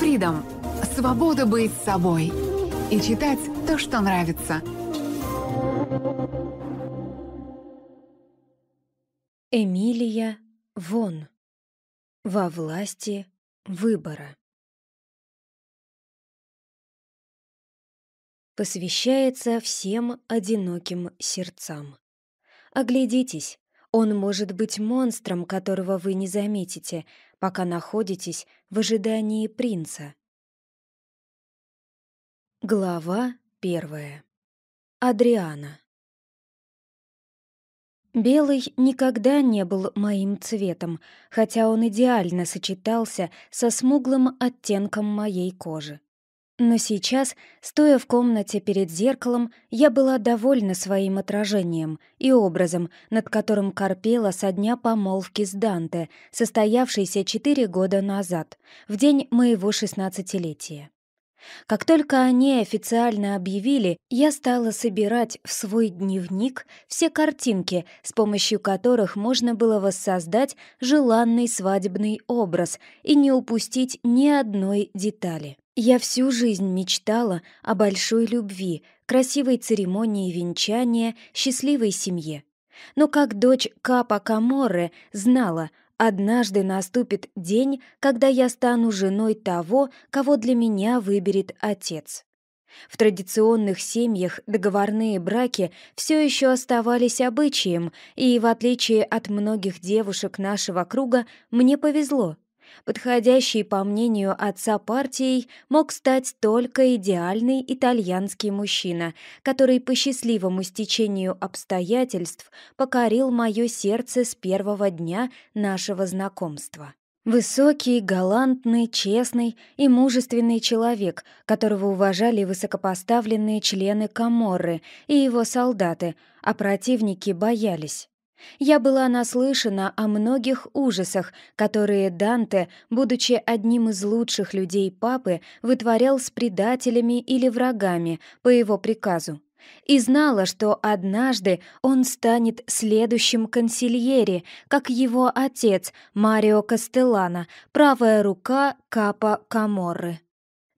Freedom – свобода быть собой и читать то, что нравится. Эмилия Вон. Во власти выбора. Посвящается всем одиноким сердцам. Оглядитесь, он может быть монстром, которого вы не заметите, пока находитесь в ожидании принца. Глава первая. Адриана. Белый никогда не был моим цветом, хотя он идеально сочетался со смуглым оттенком моей кожи. Но сейчас, стоя в комнате перед зеркалом, я была довольна своим отражением и образом, над которым корпела со дня помолвки с Данте, состоявшейся четыре года назад, в день моего шестнадцатилетия. Как только они официально объявили, я стала собирать в свой дневник все картинки, с помощью которых можно было воссоздать желанный свадебный образ и не упустить ни одной детали. Я всю жизнь мечтала о большой любви, красивой церемонии венчания, счастливой семье. Но как дочь Капа Каморре знала, однажды наступит день, когда я стану женой того, кого для меня выберет отец. В традиционных семьях договорные браки все еще оставались обычаем, и, в отличие от многих девушек нашего круга, мне повезло — Подходящий, по мнению отца партией, мог стать только идеальный итальянский мужчина, который по счастливому стечению обстоятельств покорил мое сердце с первого дня нашего знакомства. Высокий, галантный, честный и мужественный человек, которого уважали высокопоставленные члены Каморры и его солдаты, а противники боялись. Я была наслышана о многих ужасах, которые Данте, будучи одним из лучших людей папы, вытворял с предателями или врагами по его приказу. И знала, что однажды он станет следующим консильери, как его отец Марио Кастеллана, правая рука Капа Каморры.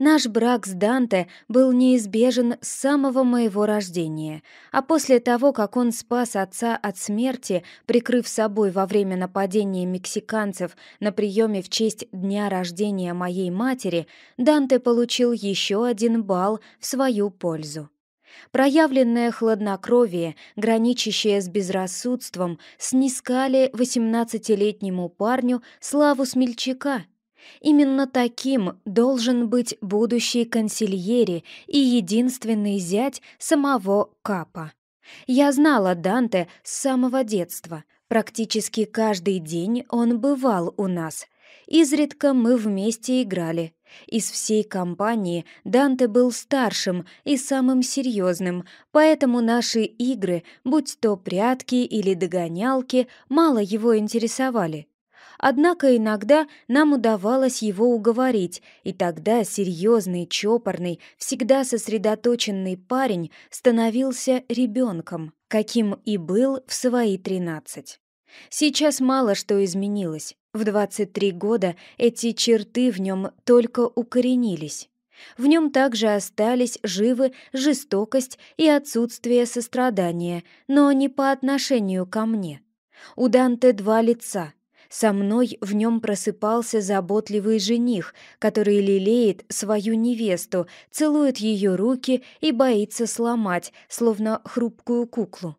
Наш брак с Данте был неизбежен с самого моего рождения, а после того, как он спас отца от смерти, прикрыв собой во время нападения мексиканцев на приеме в честь дня рождения моей матери, Данте получил еще один балл в свою пользу. Проявленное хладнокровие, граничащее с безрассудством, снискали 18-летнему парню славу смельчака — Именно таким должен быть будущий консильери и единственный зять самого Капа. Я знала Данте с самого детства. Практически каждый день он бывал у нас. Изредка мы вместе играли. Из всей компании Данте был старшим и самым серьезным, поэтому наши игры, будь то прятки или догонялки, мало его интересовали. Однако иногда нам удавалось его уговорить, и тогда серьезный, чопорный, всегда сосредоточенный парень становился ребенком, каким и был в свои 13. Сейчас мало что изменилось. В 23 года эти черты в нем только укоренились. В нем также остались живы жестокость и отсутствие сострадания, но не по отношению ко мне. У Данте два лица — со мной в нем просыпался заботливый жених, который лелеет свою невесту, целует ее руки и боится сломать, словно хрупкую куклу.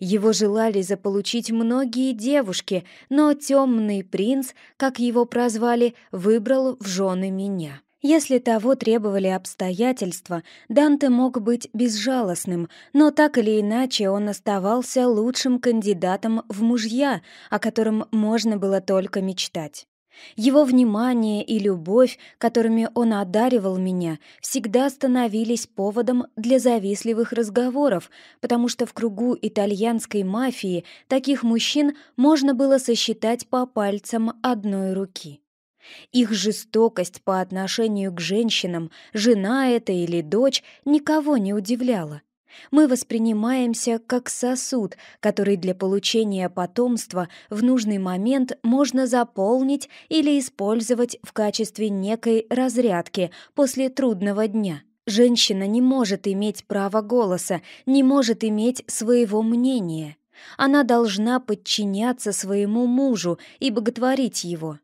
Его желали заполучить многие девушки, но темный принц, как его прозвали, выбрал в жены меня. Если того требовали обстоятельства, Данте мог быть безжалостным, но так или иначе он оставался лучшим кандидатом в мужья, о котором можно было только мечтать. Его внимание и любовь, которыми он одаривал меня, всегда становились поводом для завистливых разговоров, потому что в кругу итальянской мафии таких мужчин можно было сосчитать по пальцам одной руки. Их жестокость по отношению к женщинам, жена это или дочь, никого не удивляла. Мы воспринимаемся как сосуд, который для получения потомства в нужный момент можно заполнить или использовать в качестве некой разрядки после трудного дня. Женщина не может иметь права голоса, не может иметь своего мнения. Она должна подчиняться своему мужу и боготворить его.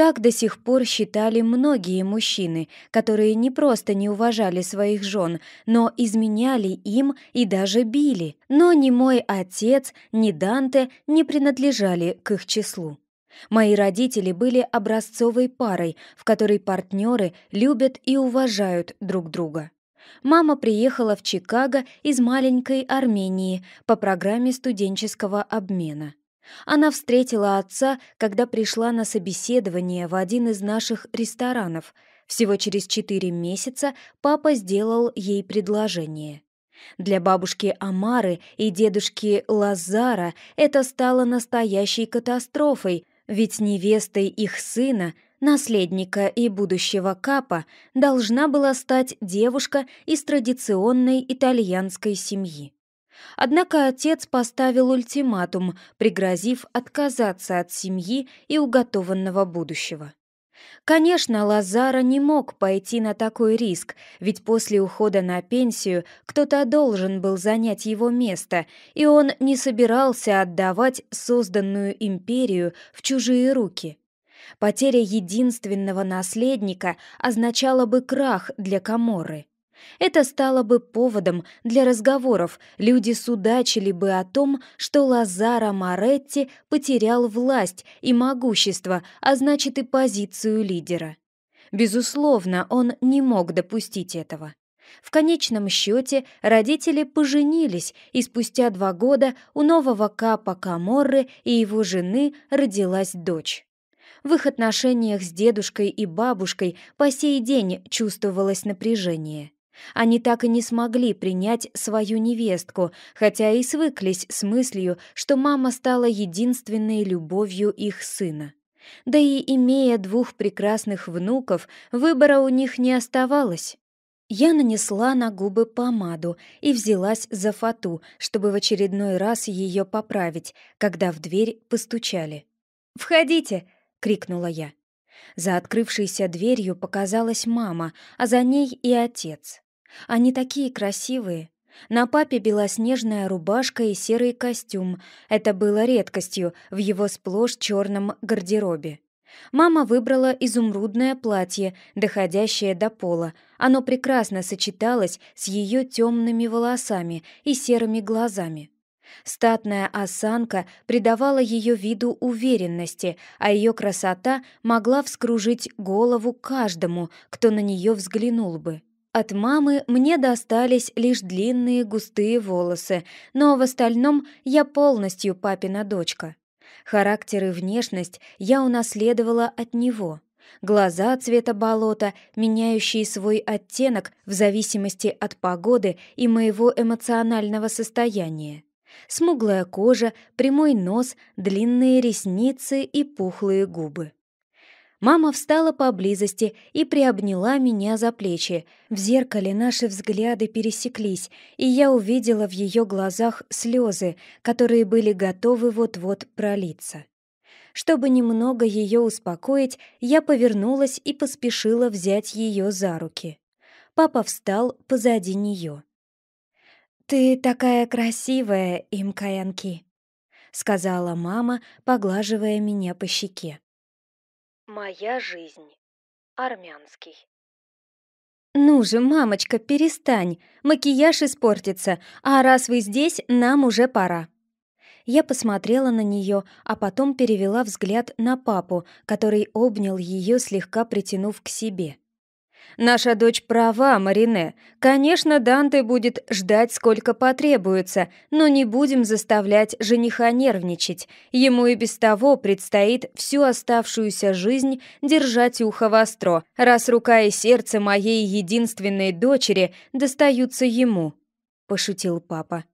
Так до сих пор считали многие мужчины, которые не просто не уважали своих жен, но изменяли им и даже били. Но ни мой отец, ни Данте не принадлежали к их числу. Мои родители были образцовой парой, в которой партнеры любят и уважают друг друга. Мама приехала в Чикаго из маленькой Армении по программе студенческого обмена. Она встретила отца, когда пришла на собеседование в один из наших ресторанов. Всего через четыре месяца папа сделал ей предложение. Для бабушки Амары и дедушки Лазара это стало настоящей катастрофой, ведь невестой их сына, наследника и будущего Капа, должна была стать девушка из традиционной итальянской семьи. Однако отец поставил ультиматум, пригрозив отказаться от семьи и уготованного будущего. Конечно, Лазара не мог пойти на такой риск, ведь после ухода на пенсию кто-то должен был занять его место, и он не собирался отдавать созданную империю в чужие руки. Потеря единственного наследника означала бы крах для Каморы. Это стало бы поводом для разговоров, люди судачили бы о том, что Лазара Моретти потерял власть и могущество, а значит и позицию лидера. Безусловно, он не мог допустить этого. В конечном счете родители поженились, и спустя два года у нового Капа Каморры и его жены родилась дочь. В их отношениях с дедушкой и бабушкой по сей день чувствовалось напряжение. Они так и не смогли принять свою невестку, хотя и свыклись с мыслью, что мама стала единственной любовью их сына. Да и имея двух прекрасных внуков, выбора у них не оставалось. Я нанесла на губы помаду и взялась за фату, чтобы в очередной раз ее поправить, когда в дверь постучали. «Входите!» — крикнула я. За открывшейся дверью показалась мама, а за ней и отец. Они такие красивые. На папе белоснежная рубашка и серый костюм. Это было редкостью в его сплошь черном гардеробе. Мама выбрала изумрудное платье, доходящее до пола. Оно прекрасно сочеталось с ее темными волосами и серыми глазами. Статная осанка придавала ее виду уверенности, а ее красота могла вскружить голову каждому, кто на нее взглянул бы. От мамы мне достались лишь длинные густые волосы, но в остальном я полностью папина дочка. Характер и внешность я унаследовала от него. Глаза цвета болота, меняющие свой оттенок в зависимости от погоды и моего эмоционального состояния. Смуглая кожа, прямой нос, длинные ресницы и пухлые губы. Мама встала поблизости и приобняла меня за плечи. В зеркале наши взгляды пересеклись, и я увидела в ее глазах слезы, которые были готовы вот-вот пролиться. Чтобы немного ее успокоить, я повернулась и поспешила взять ее за руки. Папа встал позади нее. «Ты такая красивая, Имкаянки», — сказала мама, поглаживая меня по щеке. Моя жизнь. Армянский. «Ну же, мамочка, перестань! Макияж испортится, а раз вы здесь, нам уже пора!» Я посмотрела на нее, а потом перевела взгляд на папу, который обнял ее, слегка притянув к себе. Наша дочь права, Марине. Конечно, Данте будет ждать, сколько потребуется, но не будем заставлять жениха нервничать. Ему и без того предстоит всю оставшуюся жизнь держать ухо востро, раз рука и сердце моей единственной дочери достаются ему», — пошутил папа.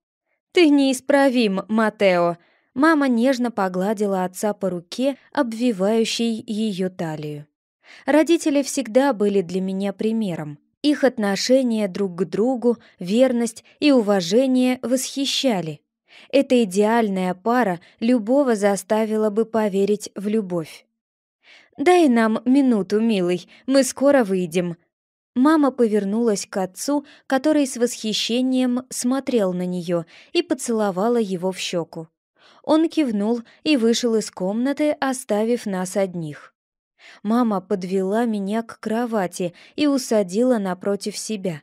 «Ты неисправим, Матео». Мама нежно погладила отца по руке, обвивающей ее талию. Родители всегда были для меня примером. Их отношения друг к другу, верность и уважение восхищали. Эта идеальная пара любого заставила бы поверить в любовь. «Дай нам минуту, милый, мы скоро выйдем». Мама повернулась к отцу, который с восхищением смотрел на нее и поцеловала его в щеку. Он кивнул и вышел из комнаты, оставив нас одних. Мама подвела меня к кровати и усадила напротив себя.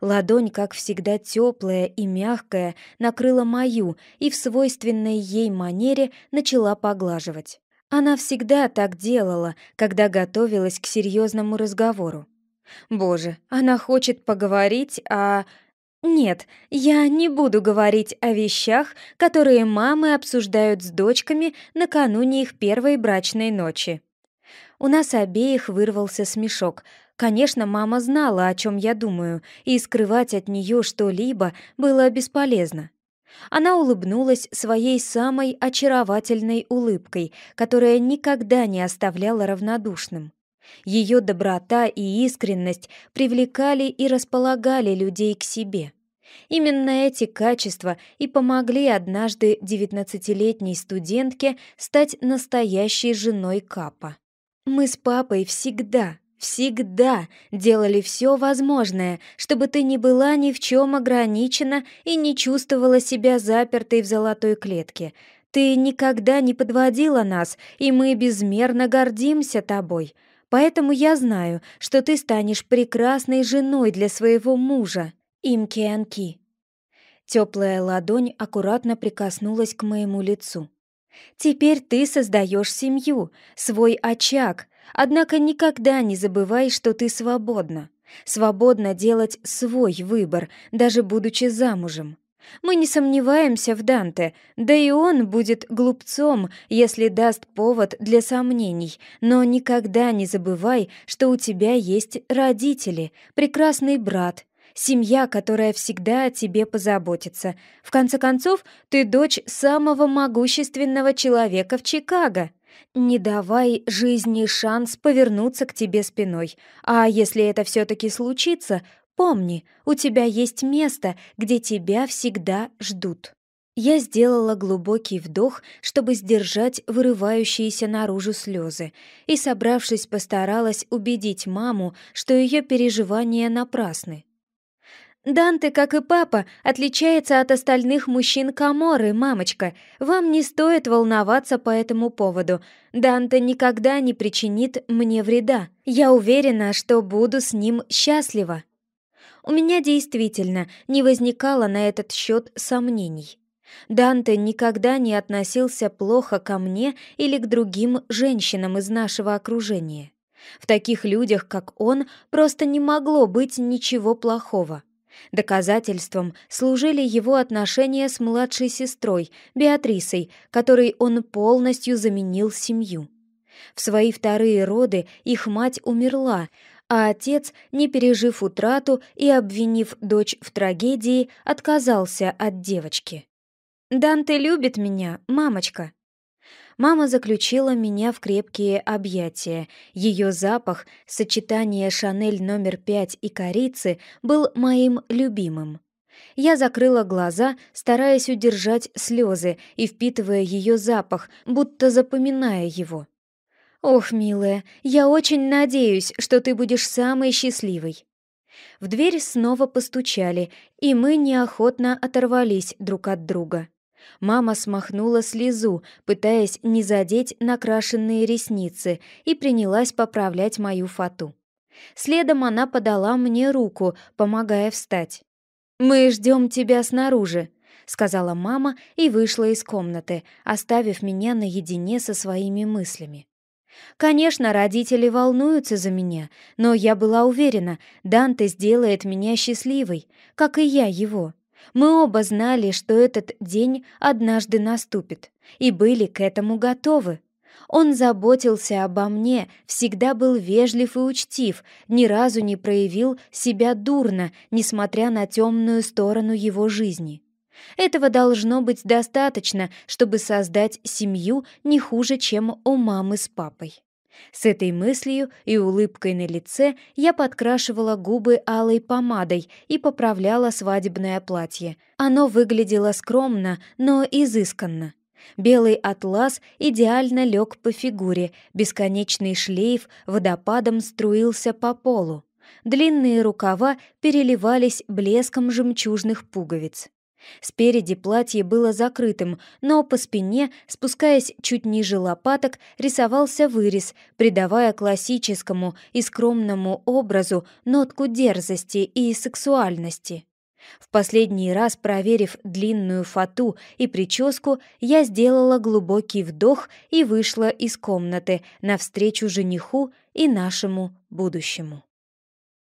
Ладонь, как всегда теплая и мягкая, накрыла мою и в свойственной ей манере начала поглаживать. Она всегда так делала, когда готовилась к серьезному разговору. «Боже, она хочет поговорить о...» «Нет, я не буду говорить о вещах, которые мамы обсуждают с дочками накануне их первой брачной ночи». У нас обеих вырвался смешок. Конечно, мама знала, о чем я думаю, и скрывать от нее что-либо было бесполезно. Она улыбнулась своей самой очаровательной улыбкой, которая никогда не оставляла равнодушным. Ее доброта и искренность привлекали и располагали людей к себе. Именно эти качества и помогли однажды девятнадцатилетней студентке стать настоящей женой Капа. Мы с папой всегда, всегда делали все возможное, чтобы ты не была ни в чем ограничена и не чувствовала себя запертой в золотой клетке. Ты никогда не подводила нас, и мы безмерно гордимся тобой. Поэтому я знаю, что ты станешь прекрасной женой для своего мужа, Имкианки. Теплая ладонь аккуратно прикоснулась к моему лицу. Теперь ты создаешь семью, свой очаг, однако никогда не забывай, что ты свободна. свободна делать свой выбор, даже будучи замужем. Мы не сомневаемся в Данте, да и он будет глупцом, если даст повод для сомнений, но никогда не забывай, что у тебя есть родители, прекрасный брат, семья, которая всегда о тебе позаботится. В конце концов, ты дочь самого могущественного человека в Чикаго. Не давай жизни шанс повернуться к тебе спиной. А если это все-таки случится, помни, у тебя есть место, где тебя всегда ждут. Я сделала глубокий вдох, чтобы сдержать вырывающиеся наружу слезы, и, собравшись, постаралась убедить маму, что ее переживания напрасны. Данте, как и папа, отличается от остальных мужчин Каморы, мамочка. Вам не стоит волноваться по этому поводу. Данте никогда не причинит мне вреда. Я уверена, что буду с ним счастлива». У меня действительно не возникало на этот счет сомнений. Данте никогда не относился плохо ко мне или к другим женщинам из нашего окружения. В таких людях, как он, просто не могло быть ничего плохого. Доказательством служили его отношения с младшей сестрой, Беатрисой, которой он полностью заменил семью. В свои вторые роды их мать умерла, а отец, не пережив утрату и обвинив дочь в трагедии, отказался от девочки. «Данте любит меня, мамочка», Мама заключила меня в крепкие объятия. Ее запах, сочетание «Шанель номер пять и корицы, был моим любимым. Я закрыла глаза, стараясь удержать слезы и впитывая ее запах, будто запоминая его. «Ох, милая, я очень надеюсь, что ты будешь самой счастливой». В дверь снова постучали, и мы неохотно оторвались друг от друга. Мама смахнула слезу, пытаясь не задеть накрашенные ресницы, и принялась поправлять мою фату. Следом она подала мне руку, помогая встать. «Мы ждем тебя снаружи», — сказала мама и вышла из комнаты, оставив меня наедине со своими мыслями. Конечно, родители волнуются за меня, но я была уверена, Данте сделает меня счастливой, как и я его. Мы оба знали, что этот день однажды наступит, и были к этому готовы. Он заботился обо мне, всегда был вежлив и учтив, ни разу не проявил себя дурно, несмотря на темную сторону его жизни. Этого должно быть достаточно, чтобы создать семью не хуже, чем у мамы с папой. С этой мыслью и улыбкой на лице я подкрашивала губы алой помадой и поправляла свадебное платье. Оно выглядело скромно, но изысканно. Белый атлас идеально лег по фигуре, бесконечный шлейф водопадом струился по полу. Длинные рукава переливались блеском жемчужных пуговиц. Спереди платье было закрытым, но по спине, спускаясь чуть ниже лопаток, рисовался вырез, придавая классическому и скромному образу нотку дерзости и сексуальности. В последний раз, проверив длинную фату и прическу, я сделала глубокий вдох и вышла из комнаты навстречу жениху и нашему будущему.